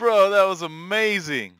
Bro, that was amazing.